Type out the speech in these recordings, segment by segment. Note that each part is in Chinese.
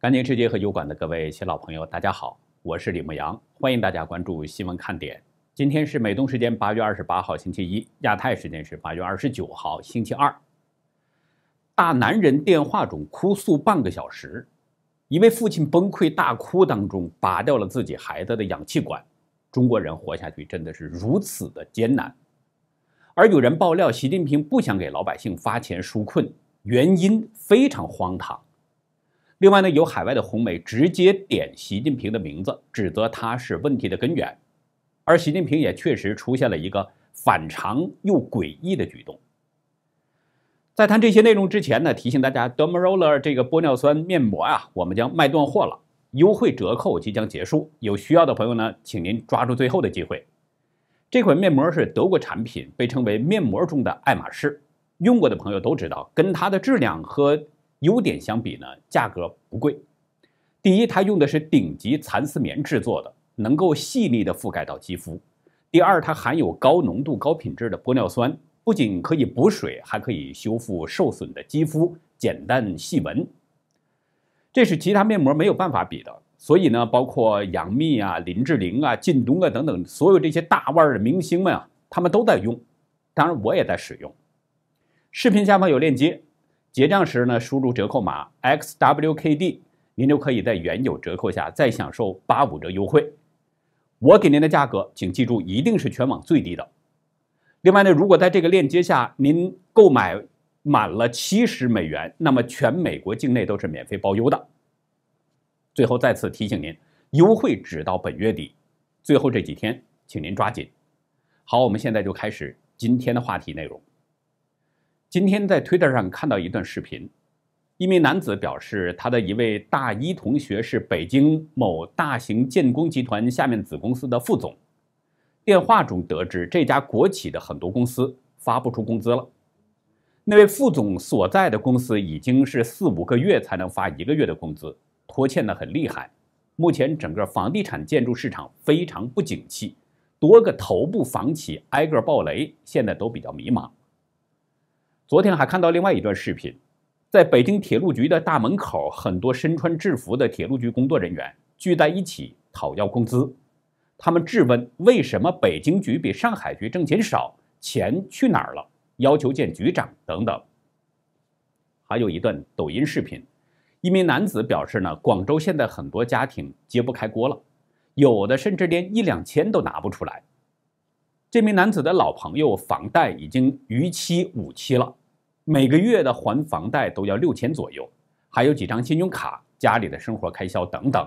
甘宁池街和油管的各位新老朋友，大家好，我是李牧阳，欢迎大家关注新闻看点。今天是美东时间八月二十八号星期一，亚太时间是八月二十九号星期二。大男人电话中哭诉半个小时，一位父亲崩溃大哭当中拔掉了自己孩子的氧气管。中国人活下去真的是如此的艰难。而有人爆料，习近平不想给老百姓发钱纾困，原因非常荒唐。另外呢，有海外的红媒直接点习近平的名字，指责他是问题的根源，而习近平也确实出现了一个反常又诡异的举动。在谈这些内容之前呢，提醒大家 d e r m a l o e r 这个玻尿酸面膜啊，我们将卖断货了，优惠折扣即将结束，有需要的朋友呢，请您抓住最后的机会。这款面膜是德国产品，被称为面膜中的爱马仕，用过的朋友都知道，跟它的质量和。优点相比呢，价格不贵。第一，它用的是顶级蚕丝棉制作的，能够细腻的覆盖到肌肤；第二，它含有高浓度高品质的玻尿酸，不仅可以补水，还可以修复受损的肌肤，减淡细纹。这是其他面膜没有办法比的。所以呢，包括杨幂啊、林志玲啊、靳东啊等等，所有这些大腕的明星们啊，他们都在用，当然我也在使用。视频下方有链接。结账时呢，输入折扣码 XWKD，您就可以在原有折扣下再享受八五折优惠。我给您的价格，请记住一定是全网最低的。另外呢，如果在这个链接下您购买满了七十美元，那么全美国境内都是免费包邮的。最后再次提醒您，优惠只到本月底，最后这几天，请您抓紧。好，我们现在就开始今天的话题内容。今天在推特上看到一段视频，一名男子表示，他的一位大一同学是北京某大型建工集团下面子公司的副总。电话中得知，这家国企的很多公司发不出工资了。那位副总所在的公司已经是四五个月才能发一个月的工资，拖欠的很厉害。目前整个房地产建筑市场非常不景气，多个头部房企挨个爆雷，现在都比较迷茫。昨天还看到另外一段视频，在北京铁路局的大门口，很多身穿制服的铁路局工作人员聚在一起讨要工资。他们质问为什么北京局比上海局挣钱少，钱去哪儿了？要求见局长等等。还有一段抖音视频，一名男子表示呢，广州现在很多家庭揭不开锅了，有的甚至连一两千都拿不出来。这名男子的老朋友房贷已经逾期五期了。每个月的还房贷都要六千左右，还有几张信用卡，家里的生活开销等等。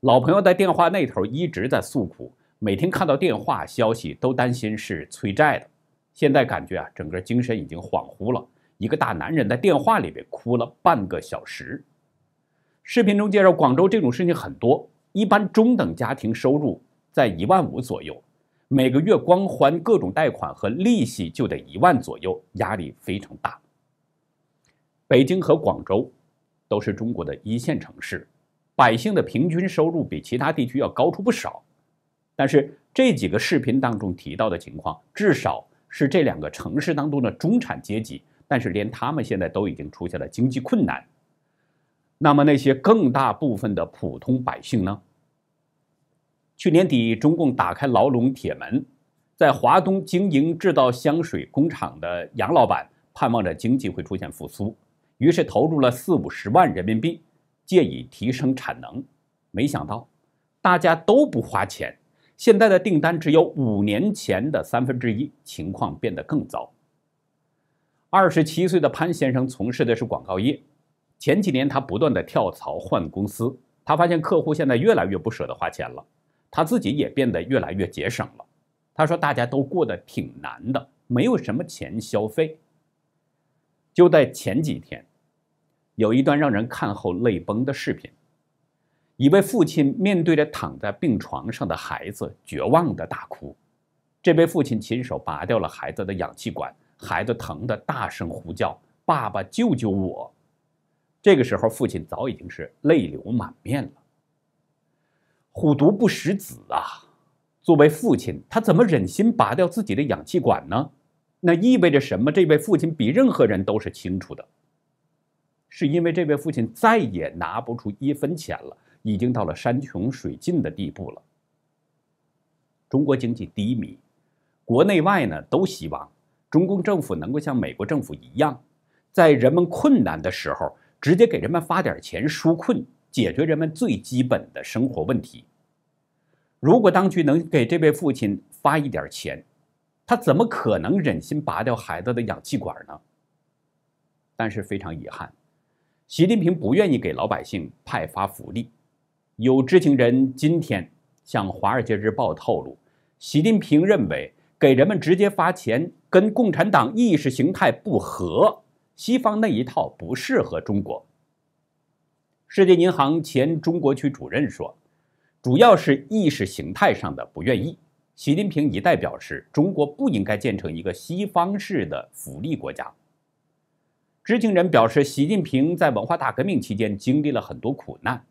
老朋友在电话那头一直在诉苦，每天看到电话消息都担心是催债的，现在感觉啊，整个精神已经恍惚了。一个大男人在电话里边哭了半个小时。视频中介绍，广州这种事情很多，一般中等家庭收入在一万五左右。每个月光还各种贷款和利息就得一万左右，压力非常大。北京和广州都是中国的一线城市，百姓的平均收入比其他地区要高出不少。但是这几个视频当中提到的情况，至少是这两个城市当中的中产阶级，但是连他们现在都已经出现了经济困难。那么那些更大部分的普通百姓呢？去年底，中共打开牢笼铁门，在华东经营制造香水工厂的杨老板盼望着经济会出现复苏，于是投入了四五十万人民币，借以提升产能。没想到，大家都不花钱，现在的订单只有五年前的三分之一，情况变得更糟。二十七岁的潘先生从事的是广告业，前几年他不断的跳槽换公司，他发现客户现在越来越不舍得花钱了。他自己也变得越来越节省了。他说：“大家都过得挺难的，没有什么钱消费。”就在前几天，有一段让人看后泪崩的视频：一位父亲面对着躺在病床上的孩子，绝望的大哭。这位父亲亲手拔掉了孩子的氧气管，孩子疼得大声呼叫：“爸爸，救救我！”这个时候，父亲早已经是泪流满面了。虎毒不食子啊！作为父亲，他怎么忍心拔掉自己的氧气管呢？那意味着什么？这位父亲比任何人都是清楚的，是因为这位父亲再也拿不出一分钱了，已经到了山穷水尽的地步了。中国经济低迷，国内外呢都希望中共政府能够像美国政府一样，在人们困难的时候直接给人们发点钱纾困。解决人们最基本的生活问题。如果当局能给这位父亲发一点钱，他怎么可能忍心拔掉孩子的氧气管呢？但是非常遗憾，习近平不愿意给老百姓派发福利。有知情人今天向《华尔街日报》透露，习近平认为给人们直接发钱跟共产党意识形态不合，西方那一套不适合中国。世界银行前中国区主任说，主要是意识形态上的不愿意。习近平一代表示，中国不应该建成一个西方式的福利国家。知情人表示，习近平在文化大革命期间经历了很多苦难，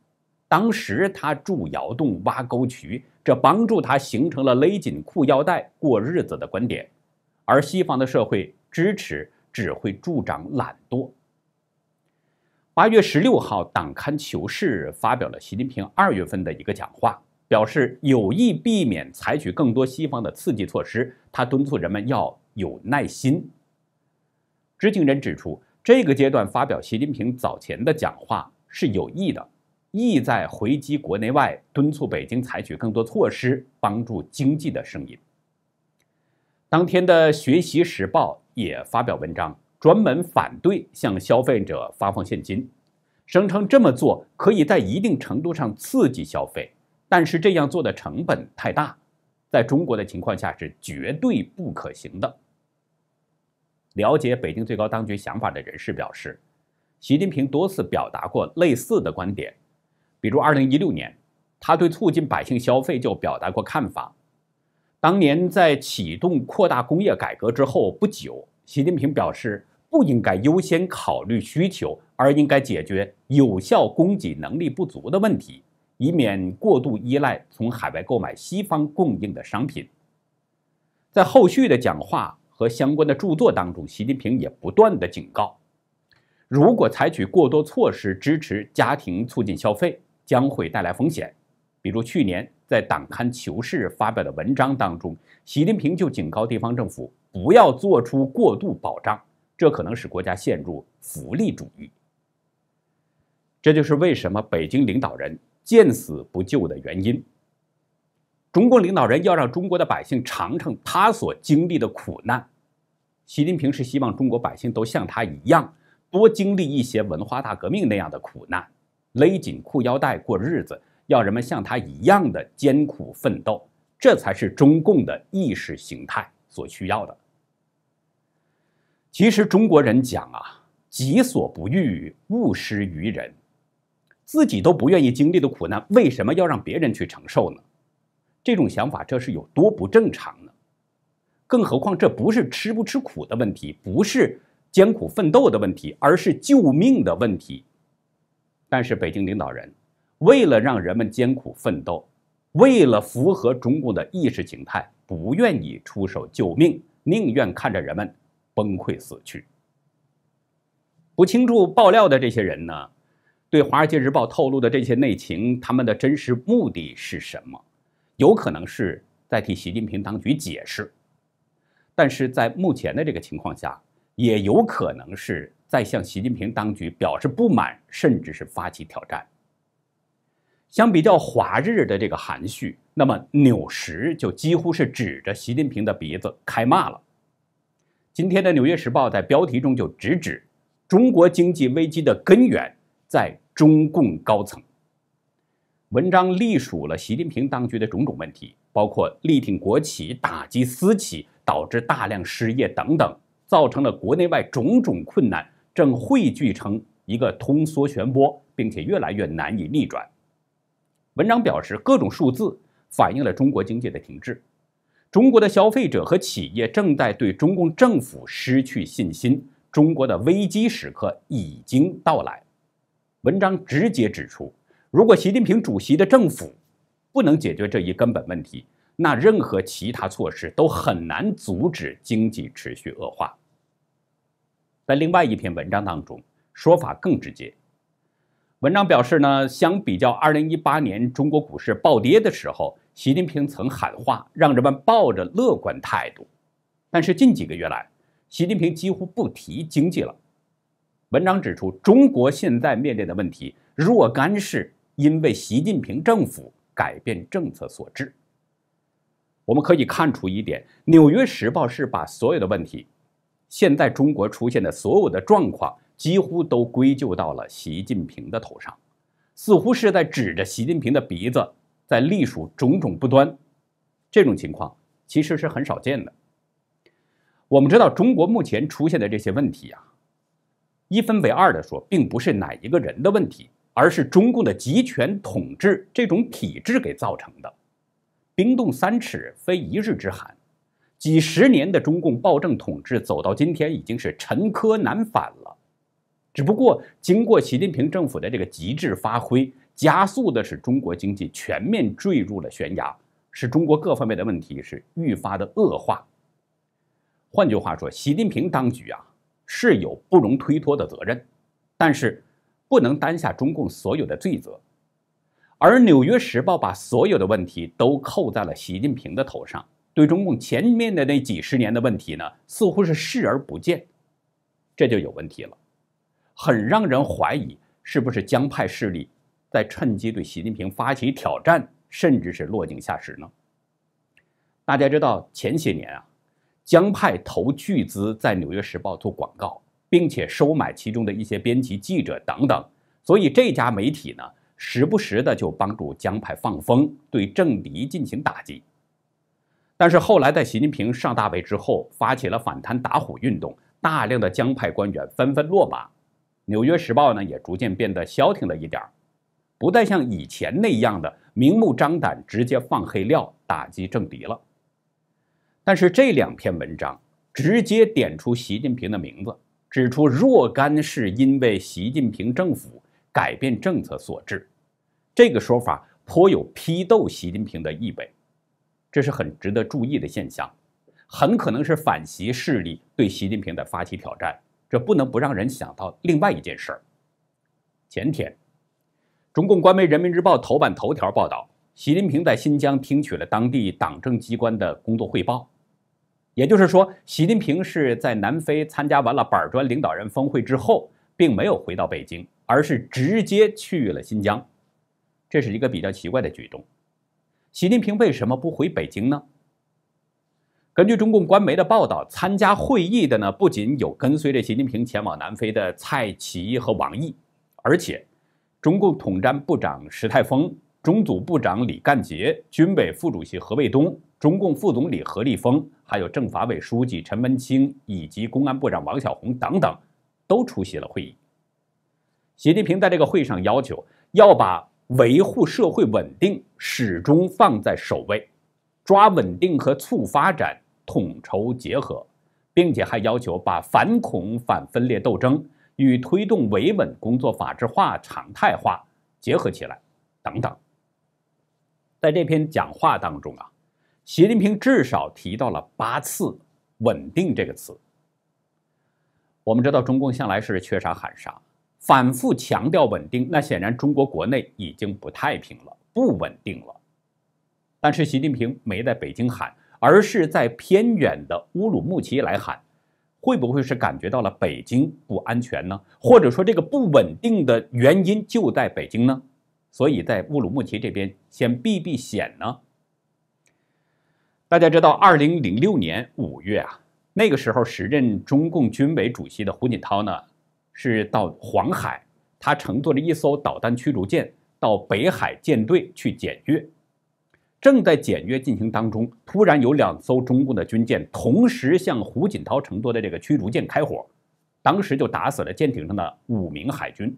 当时他住窑洞、挖沟渠，这帮助他形成了勒紧裤腰带过日子的观点。而西方的社会支持只会助长懒惰。八月十六号，党刊《求是》发表了习近平二月份的一个讲话，表示有意避免采取更多西方的刺激措施。他敦促人们要有耐心。知情人指出，这个阶段发表习近平早前的讲话是有意的，意在回击国内外敦促北京采取更多措施帮助经济的声音。当天的《学习时报》也发表文章。专门反对向消费者发放现金，声称这么做可以在一定程度上刺激消费，但是这样做的成本太大，在中国的情况下是绝对不可行的。了解北京最高当局想法的人士表示，习近平多次表达过类似的观点，比如2016年，他对促进百姓消费就表达过看法。当年在启动扩大工业改革之后不久，习近平表示。不应该优先考虑需求，而应该解决有效供给能力不足的问题，以免过度依赖从海外购买西方供应的商品。在后续的讲话和相关的著作当中，习近平也不断的警告，如果采取过多措施支持家庭促进消费，将会带来风险。比如去年在党刊《求是》发表的文章当中，习近平就警告地方政府不要做出过度保障。这可能使国家陷入福利主义。这就是为什么北京领导人见死不救的原因。中共领导人要让中国的百姓尝尝他所经历的苦难。习近平是希望中国百姓都像他一样，多经历一些文化大革命那样的苦难，勒紧裤腰带过日子，要人们像他一样的艰苦奋斗，这才是中共的意识形态所需要的。其实中国人讲啊，“己所不欲，勿施于人”，自己都不愿意经历的苦难，为什么要让别人去承受呢？这种想法这是有多不正常呢？更何况这不是吃不吃苦的问题，不是艰苦奋斗的问题，而是救命的问题。但是北京领导人为了让人们艰苦奋斗，为了符合中共的意识形态，不愿意出手救命，宁愿看着人们。崩溃死去。不清楚爆料的这些人呢，对《华尔街日报》透露的这些内情，他们的真实目的是什么？有可能是在替习近平当局解释，但是在目前的这个情况下，也有可能是在向习近平当局表示不满，甚至是发起挑战。相比较华日的这个含蓄，那么纽什就几乎是指着习近平的鼻子开骂了。今天的《纽约时报》在标题中就直指中国经济危机的根源在中共高层。文章隶属了习近平当局的种种问题，包括力挺国企、打击私企，导致大量失业等等，造成了国内外种种困难，正汇聚成一个通缩漩涡，并且越来越难以逆转。文章表示，各种数字反映了中国经济的停滞。中国的消费者和企业正在对中共政府失去信心，中国的危机时刻已经到来。文章直接指出，如果习近平主席的政府不能解决这一根本问题，那任何其他措施都很难阻止经济持续恶化。在另外一篇文章当中，说法更直接。文章表示呢，相比较2018年中国股市暴跌的时候。习近平曾喊话，让人们抱着乐观态度。但是近几个月来，习近平几乎不提经济了。文章指出，中国现在面临的问题，若干是因为习近平政府改变政策所致。我们可以看出一点，纽约时报是把所有的问题，现在中国出现的所有的状况，几乎都归咎到了习近平的头上，似乎是在指着习近平的鼻子。在隶属种种不端，这种情况其实是很少见的。我们知道，中国目前出现的这些问题啊，一分为二的说，并不是哪一个人的问题，而是中共的集权统治这种体制给造成的。冰冻三尺，非一日之寒，几十年的中共暴政统治走到今天，已经是沉疴难返了。只不过，经过习近平政府的这个极致发挥。加速的使中国经济全面坠入了悬崖，使中国各方面的问题是愈发的恶化。换句话说，习近平当局啊是有不容推脱的责任，但是不能担下中共所有的罪责。而《纽约时报》把所有的问题都扣在了习近平的头上，对中共前面的那几十年的问题呢，似乎是视而不见，这就有问题了，很让人怀疑是不是江派势力。在趁机对习近平发起挑战，甚至是落井下石呢？大家知道，前些年啊，江派投巨资在《纽约时报》做广告，并且收买其中的一些编辑、记者等等，所以这家媒体呢，时不时的就帮助江派放风，对政敌进行打击。但是后来，在习近平上大位之后，发起了反贪打虎运动，大量的江派官员纷纷落马，《纽约时报》呢也逐渐变得消停了一点儿。不再像以前那样的明目张胆、直接放黑料打击政敌了。但是这两篇文章直接点出习近平的名字，指出若干是因为习近平政府改变政策所致，这个说法颇有批斗习近平的意味。这是很值得注意的现象，很可能是反习势力对习近平的发起挑战。这不能不让人想到另外一件事儿：前天。中共官媒《人民日报》头版头条报道，习近平在新疆听取了当地党政机关的工作汇报。也就是说，习近平是在南非参加完了板砖领导人峰会之后，并没有回到北京，而是直接去了新疆。这是一个比较奇怪的举动。习近平为什么不回北京呢？根据中共官媒的报道，参加会议的呢不仅有跟随着习近平前往南非的蔡奇和王毅，而且。中共统战部长石泰峰、中组部长李干杰、军委副主席何卫东、中共副总理何立峰，还有政法委书记陈文清以及公安部长王小红等等，都出席了会议。习近平在这个会上要求要把维护社会稳定始终放在首位，抓稳定和促发展统筹结合，并且还要求把反恐反分裂斗争。与推动维稳工作法治化、常态化结合起来，等等，在这篇讲话当中啊，习近平至少提到了八次“稳定”这个词。我们知道，中共向来是缺啥喊啥，反复强调稳定。那显然，中国国内已经不太平了，不稳定了。但是，习近平没在北京喊，而是在偏远的乌鲁木齐来喊。会不会是感觉到了北京不安全呢？或者说这个不稳定的原因就在北京呢？所以在乌鲁木齐这边先避避险呢？大家知道，二零零六年五月啊，那个时候时任中共军委主席的胡锦涛呢，是到黄海，他乘坐着一艘导弹驱逐舰到北海舰队去检阅。正在检阅进行当中，突然有两艘中共的军舰同时向胡锦涛乘坐的这个驱逐舰开火，当时就打死了舰艇上的五名海军。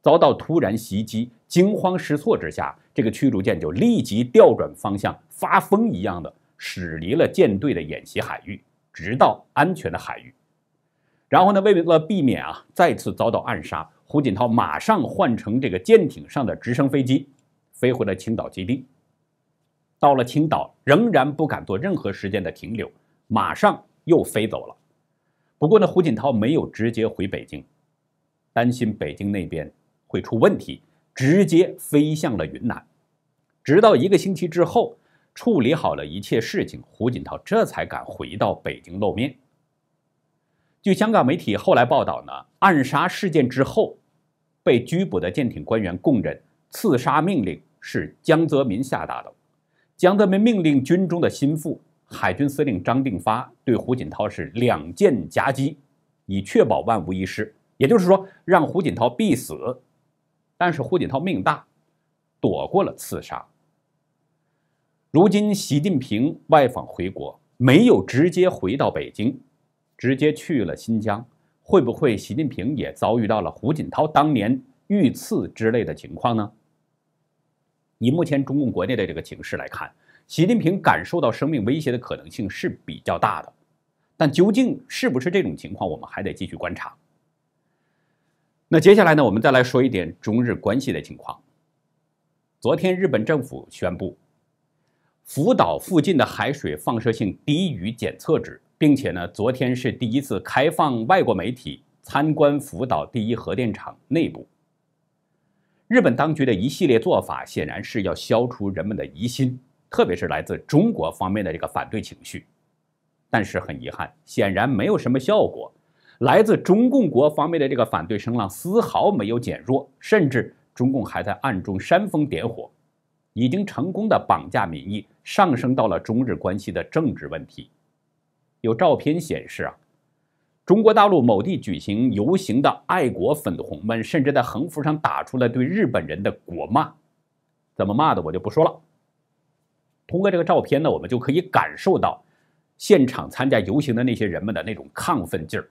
遭到突然袭击，惊慌失措之下，这个驱逐舰就立即调转方向，发疯一样的驶离了舰队的演习海域，直到安全的海域。然后呢，为了避免啊再次遭到暗杀，胡锦涛马上换乘这个舰艇上的直升飞机，飞回了青岛基地。到了青岛，仍然不敢做任何时间的停留，马上又飞走了。不过呢，胡锦涛没有直接回北京，担心北京那边会出问题，直接飞向了云南。直到一个星期之后，处理好了一切事情，胡锦涛这才敢回到北京露面。据香港媒体后来报道呢，暗杀事件之后，被拘捕的舰艇官员供认，刺杀命令是江泽民下达的。蒋德们命令军中的心腹海军司令张定发对胡锦涛是两箭夹击，以确保万无一失。也就是说，让胡锦涛必死。但是胡锦涛命大，躲过了刺杀。如今习近平外访回国，没有直接回到北京，直接去了新疆。会不会习近平也遭遇到了胡锦涛当年遇刺之类的情况呢？以目前中共国内的这个形势来看，习近平感受到生命威胁的可能性是比较大的，但究竟是不是这种情况，我们还得继续观察。那接下来呢，我们再来说一点中日关系的情况。昨天，日本政府宣布，福岛附近的海水放射性低于检测值，并且呢，昨天是第一次开放外国媒体参观福岛第一核电厂内部。日本当局的一系列做法显然是要消除人们的疑心，特别是来自中国方面的这个反对情绪。但是很遗憾，显然没有什么效果。来自中共国方面的这个反对声浪丝毫没有减弱，甚至中共还在暗中煽风点火，已经成功的绑架民意，上升到了中日关系的政治问题。有照片显示啊。中国大陆某地举行游行的爱国粉红们，甚至在横幅上打出了对日本人的国骂，怎么骂的我就不说了。通过这个照片呢，我们就可以感受到现场参加游行的那些人们的那种亢奋劲儿。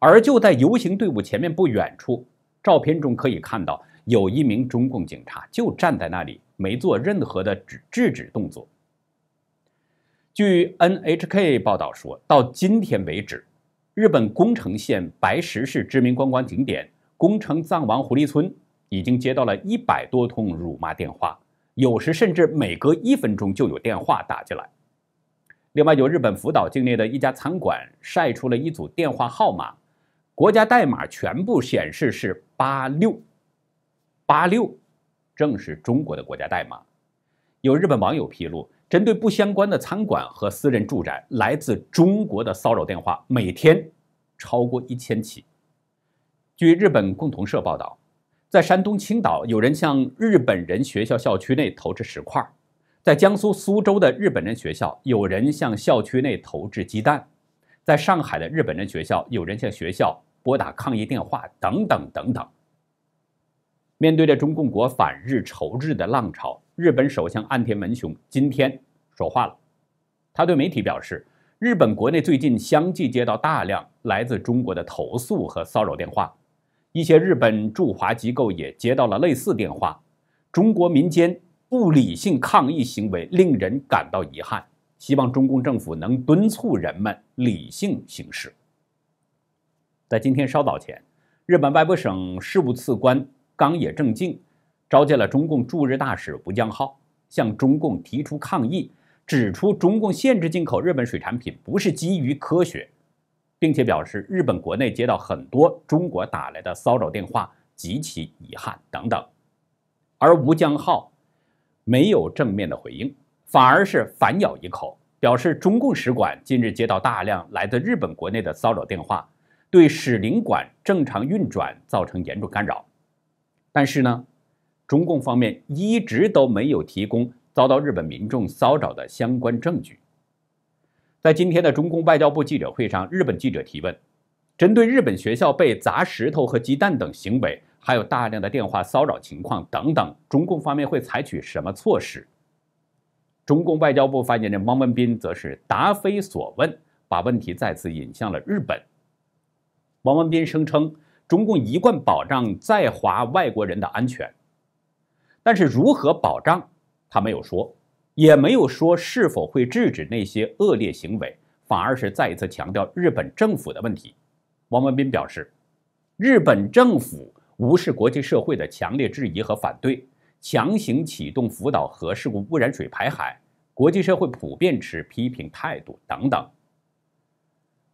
而就在游行队伍前面不远处，照片中可以看到有一名中共警察就站在那里，没做任何的制制止动作。据 NHK 报道说，到今天为止。日本宫城县白石市知名观光景点宫城藏王狐狸村已经接到了一百多通辱骂电话，有时甚至每隔一分钟就有电话打进来。另外，有日本福岛境内的一家餐馆晒出了一组电话号码，国家代码全部显示是八六八六，正是中国的国家代码。有日本网友披露。针对不相关的餐馆和私人住宅，来自中国的骚扰电话每天超过一千起。据日本共同社报道，在山东青岛，有人向日本人学校校区内投掷石块；在江苏苏州的日本人学校，有人向校区内投掷鸡蛋；在上海的日本人学校，有人向学校拨打抗议电话等等等等。面对着中共国反日仇日的浪潮。日本首相岸田文雄今天说话了，他对媒体表示，日本国内最近相继接到大量来自中国的投诉和骚扰电话，一些日本驻华机构也接到了类似电话。中国民间不理性抗议行为令人感到遗憾，希望中共政府能敦促人们理性行事。在今天稍早前，日本外务省事务次官冈野正敬。召见了中共驻日大使吴江浩，向中共提出抗议，指出中共限制进口日本水产品不是基于科学，并且表示日本国内接到很多中国打来的骚扰电话，极其遗憾等等。而吴江浩没有正面的回应，反而是反咬一口，表示中共使馆近日接到大量来自日本国内的骚扰电话，对使领馆正常运转造成严重干扰。但是呢？中共方面一直都没有提供遭到日本民众骚扰的相关证据。在今天的中共外交部记者会上，日本记者提问，针对日本学校被砸石头和鸡蛋等行为，还有大量的电话骚扰情况等等，中共方面会采取什么措施？中共外交部发言人汪文斌则是答非所问，把问题再次引向了日本。汪文斌声称，中共一贯保障在华外国人的安全。但是如何保障，他没有说，也没有说是否会制止那些恶劣行为，反而是再一次强调日本政府的问题。王文斌表示，日本政府无视国际社会的强烈质疑和反对，强行启动福岛核事故污染水排海，国际社会普遍持批评态度等等。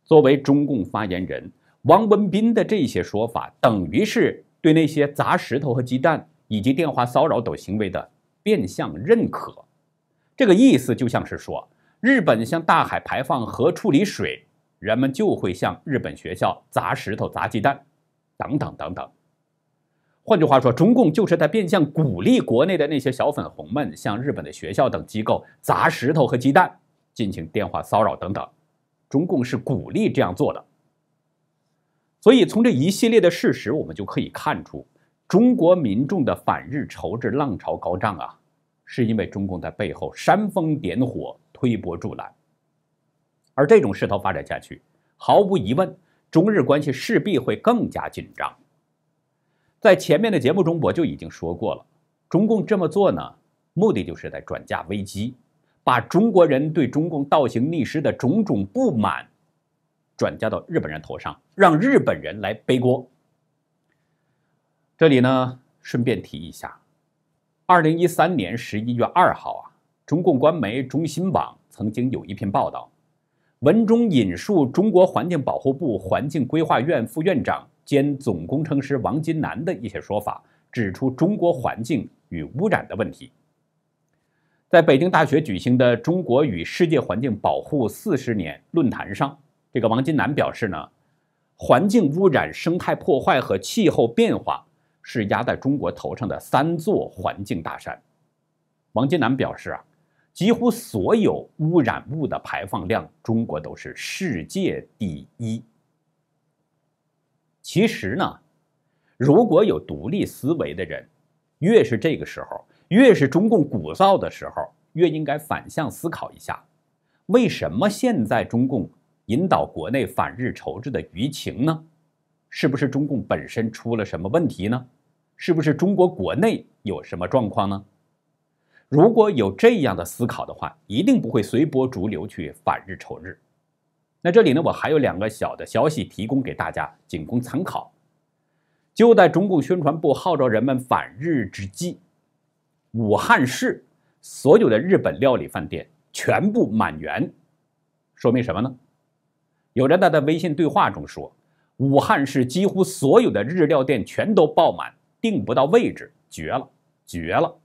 作为中共发言人，王文斌的这些说法等于是对那些砸石头和鸡蛋。以及电话骚扰等行为的变相认可，这个意思就像是说，日本向大海排放核处理水，人们就会向日本学校砸石头、砸鸡蛋，等等等等。换句话说，中共就是在变相鼓励国内的那些小粉红们向日本的学校等机构砸石头和鸡蛋，进行电话骚扰等等。中共是鼓励这样做的。所以，从这一系列的事实，我们就可以看出。中国民众的反日仇日浪潮高涨啊，是因为中共在背后煽风点火、推波助澜，而这种势头发展下去，毫无疑问，中日关系势必会更加紧张。在前面的节目中，我就已经说过了，中共这么做呢，目的就是在转嫁危机，把中国人对中共倒行逆施的种种不满，转嫁到日本人头上，让日本人来背锅。这里呢，顺便提一下，二零一三年十一月二号啊，中共官媒中新网曾经有一篇报道，文中引述中国环境保护部环境规划院副院长兼总工程师王金南的一些说法，指出中国环境与污染的问题。在北京大学举行的“中国与世界环境保护四十年”论坛上，这个王金南表示呢，环境污染、生态破坏和气候变化。是压在中国头上的三座环境大山，王金南表示啊，几乎所有污染物的排放量，中国都是世界第一。其实呢，如果有独立思维的人，越是这个时候，越是中共鼓噪的时候，越应该反向思考一下，为什么现在中共引导国内反日仇日的舆情呢？是不是中共本身出了什么问题呢？是不是中国国内有什么状况呢？如果有这样的思考的话，一定不会随波逐流去反日仇日。那这里呢，我还有两个小的消息提供给大家，仅供参考。就在中共宣传部号召人们反日之际，武汉市所有的日本料理饭店全部满员，说明什么呢？有人在微信对话中说，武汉市几乎所有的日料店全都爆满。定不到位置，绝了，绝了。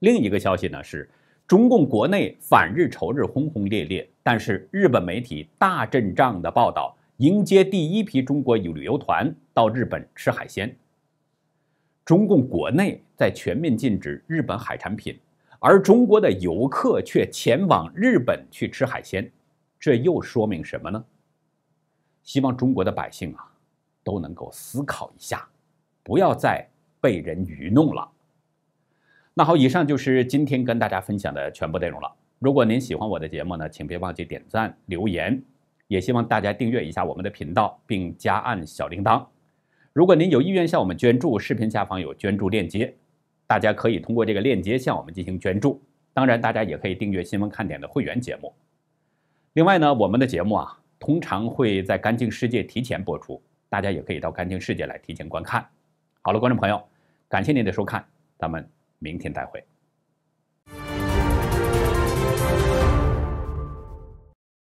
另一个消息呢是，中共国内反日仇日轰轰烈烈，但是日本媒体大阵仗的报道，迎接第一批中国旅游团到日本吃海鲜。中共国内在全面禁止日本海产品，而中国的游客却前往日本去吃海鲜，这又说明什么呢？希望中国的百姓啊，都能够思考一下。不要再被人愚弄了。那好，以上就是今天跟大家分享的全部内容了。如果您喜欢我的节目呢，请别忘记点赞、留言，也希望大家订阅一下我们的频道，并加按小铃铛。如果您有意愿向我们捐助，视频下方有捐助链接，大家可以通过这个链接向我们进行捐助。当然，大家也可以订阅《新闻看点》的会员节目。另外呢，我们的节目啊，通常会在《干净世界》提前播出，大家也可以到《干净世界》来提前观看。好了，观众朋友，感谢您的收看，咱们明天再会。